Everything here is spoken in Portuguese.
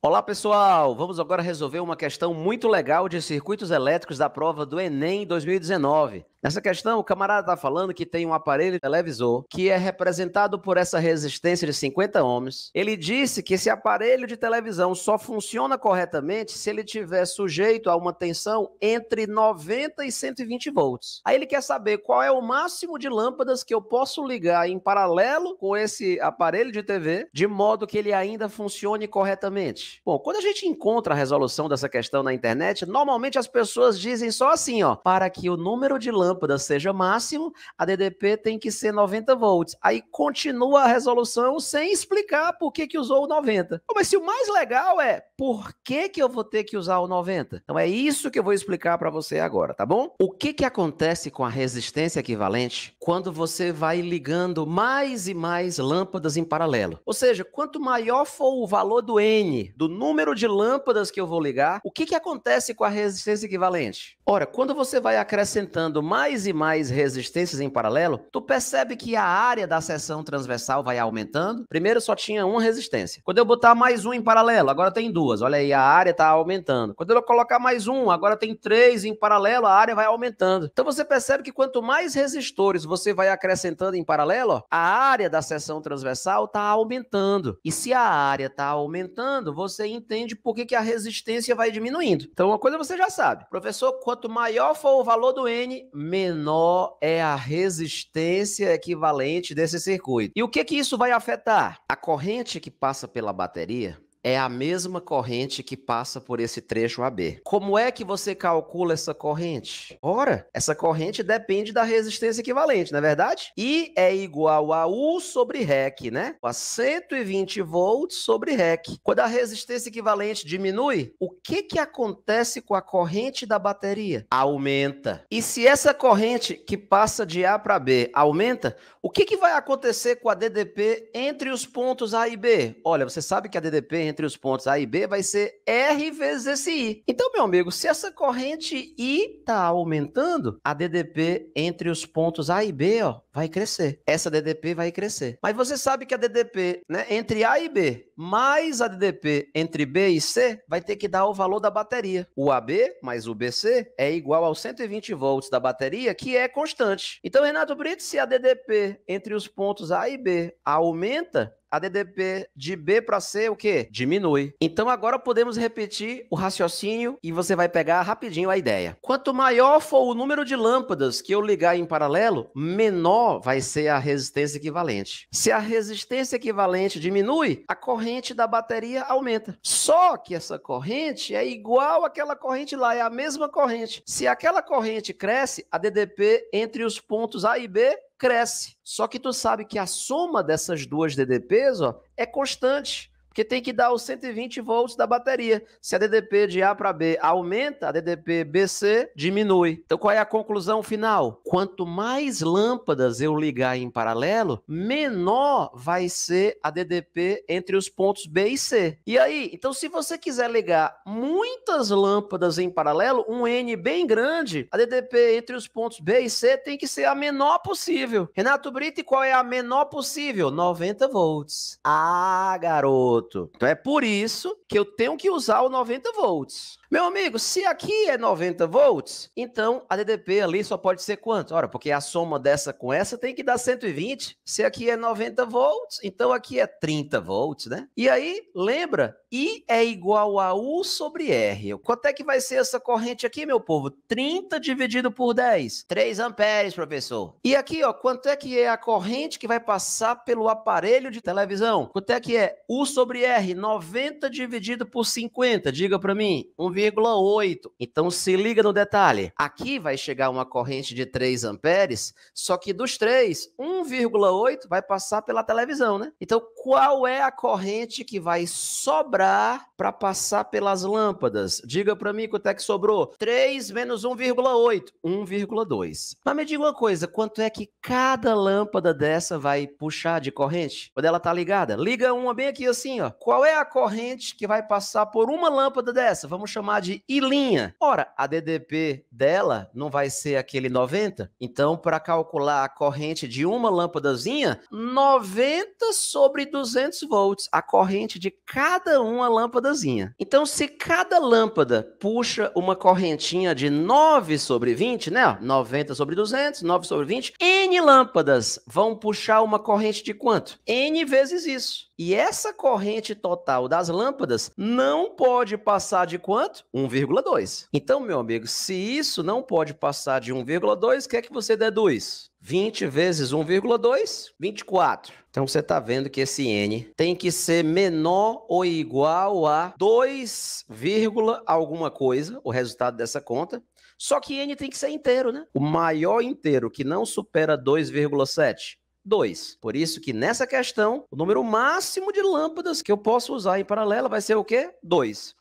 Olá pessoal, vamos agora resolver uma questão muito legal de circuitos elétricos da prova do Enem 2019. Nessa questão, o camarada está falando que tem um aparelho televisor que é representado por essa resistência de 50 ohms. Ele disse que esse aparelho de televisão só funciona corretamente se ele tiver sujeito a uma tensão entre 90 e 120 volts. Aí ele quer saber qual é o máximo de lâmpadas que eu posso ligar em paralelo com esse aparelho de TV, de modo que ele ainda funcione corretamente seguinte: bom, quando a gente encontra a resolução dessa questão na internet, normalmente as pessoas dizem só assim, ó, para que o número de lâmpadas seja máximo, a DDP tem que ser 90 volts. Aí continua a resolução sem explicar por que que usou o 90. Mas se o mais legal é por que que eu vou ter que usar o 90? Então é isso que eu vou explicar para você agora, tá bom? O que que acontece com a resistência equivalente quando você vai ligando mais e mais lâmpadas em paralelo? Ou seja, quanto maior for o valor do N do número de lâmpadas que eu vou ligar, o que, que acontece com a resistência equivalente? Ora, quando você vai acrescentando mais e mais resistências em paralelo, tu percebe que a área da seção transversal vai aumentando. Primeiro só tinha uma resistência. Quando eu botar mais um em paralelo, agora tem duas. Olha aí, a área está aumentando. Quando eu colocar mais um, agora tem três em paralelo, a área vai aumentando. Então você percebe que quanto mais resistores você vai acrescentando em paralelo, a área da seção transversal está aumentando. E se a área está aumentando, você você entende por que, que a resistência vai diminuindo. Então, uma coisa você já sabe. Professor, quanto maior for o valor do N, menor é a resistência equivalente desse circuito. E o que que isso vai afetar? A corrente que passa pela bateria é a mesma corrente que passa por esse trecho AB. Como é que você calcula essa corrente? Ora, essa corrente depende da resistência equivalente, não é verdade? I é igual a U sobre REC, né? A 120 volts sobre REC. Quando a resistência equivalente diminui, o que, que acontece com a corrente da bateria? Aumenta. E se essa corrente que passa de A para B aumenta, o que, que vai acontecer com a DDP entre os pontos A e B? Olha, você sabe que a DDP entre entre os pontos A e B vai ser R vezes esse I. Então, meu amigo, se essa corrente I está aumentando, a DDP entre os pontos A e B ó, vai crescer. Essa DDP vai crescer. Mas você sabe que a DDP né, entre A e B mais a DDP entre B e C vai ter que dar o valor da bateria. O AB mais o BC é igual aos 120 volts da bateria, que é constante. Então, Renato Brito, se a DDP entre os pontos A e B aumenta, a DDP de B para C, o quê? Diminui. Então agora podemos repetir o raciocínio e você vai pegar rapidinho a ideia. Quanto maior for o número de lâmpadas que eu ligar em paralelo, menor vai ser a resistência equivalente. Se a resistência equivalente diminui, a corrente da bateria aumenta. Só que essa corrente é igual àquela corrente lá, é a mesma corrente. Se aquela corrente cresce, a DDP entre os pontos A e B cresce. Só que tu sabe que a soma dessas duas DDPs ó, é constante que tem que dar os 120 volts da bateria. Se a DDP de A para B aumenta, a DDP BC diminui. Então qual é a conclusão final? Quanto mais lâmpadas eu ligar em paralelo, menor vai ser a DDP entre os pontos B e C. E aí, então se você quiser ligar muitas lâmpadas em paralelo, um N bem grande, a DDP entre os pontos B e C tem que ser a menor possível. Renato Brito, qual é a menor possível? 90 volts. Ah, garoto então é por isso que eu tenho que usar o 90 volts. Meu amigo, se aqui é 90 volts, então a DDP ali só pode ser quanto? Ora, porque a soma dessa com essa tem que dar 120. Se aqui é 90 volts, então aqui é 30 volts, né? E aí, lembra, I é igual a U sobre R. Quanto é que vai ser essa corrente aqui, meu povo? 30 dividido por 10. 3 amperes, professor. E aqui, ó, quanto é que é a corrente que vai passar pelo aparelho de televisão? Quanto é que é U sobre sobre R, 90 dividido por 50, diga para mim, 1,8. Então se liga no detalhe. Aqui vai chegar uma corrente de 3 amperes, só que dos 3, 1,8 vai passar pela televisão, né? Então qual é a corrente que vai sobrar para passar pelas lâmpadas? Diga para mim quanto é que sobrou. 3 menos 1,8, 1,2. Mas me diga uma coisa, quanto é que cada lâmpada dessa vai puxar de corrente? Quando ela tá ligada? Liga uma bem aqui assim, Assim, ó, qual é a corrente que vai passar por uma lâmpada dessa? Vamos chamar de ilinha. Ora, a DDP dela não vai ser aquele 90? Então, para calcular a corrente de uma lâmpadazinha, 90 sobre 200 volts, a corrente de cada uma lâmpadazinha. Então, se cada lâmpada puxa uma correntinha de 9 sobre 20, né? 90 sobre 200, 9 sobre 20, N lâmpadas vão puxar uma corrente de quanto? N vezes isso. E essa corrente total das lâmpadas não pode passar de quanto? 1,2. Então, meu amigo, se isso não pode passar de 1,2, o que é que você deduz? 20 vezes 1,2, 24. Então você está vendo que esse n tem que ser menor ou igual a 2, alguma coisa, o resultado dessa conta. Só que n tem que ser inteiro, né? O maior inteiro que não supera 2,7 2. Por isso que nessa questão, o número máximo de lâmpadas que eu posso usar em paralelo vai ser o quê? 2.